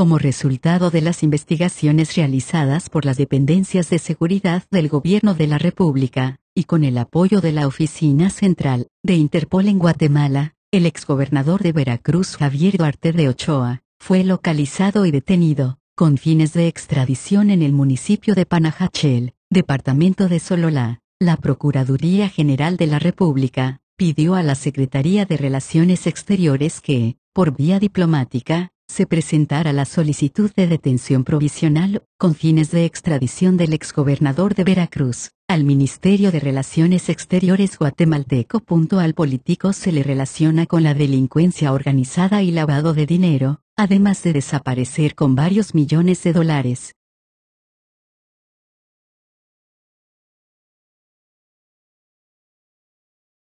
como resultado de las investigaciones realizadas por las dependencias de seguridad del Gobierno de la República, y con el apoyo de la Oficina Central de Interpol en Guatemala, el exgobernador de Veracruz Javier Duarte de Ochoa, fue localizado y detenido, con fines de extradición en el municipio de Panajachel, departamento de Sololá. La Procuraduría General de la República pidió a la Secretaría de Relaciones Exteriores que, por vía diplomática, se presentara la solicitud de detención provisional, con fines de extradición del exgobernador de Veracruz, al Ministerio de Relaciones Exteriores guatemalteco. Al político se le relaciona con la delincuencia organizada y lavado de dinero, además de desaparecer con varios millones de dólares,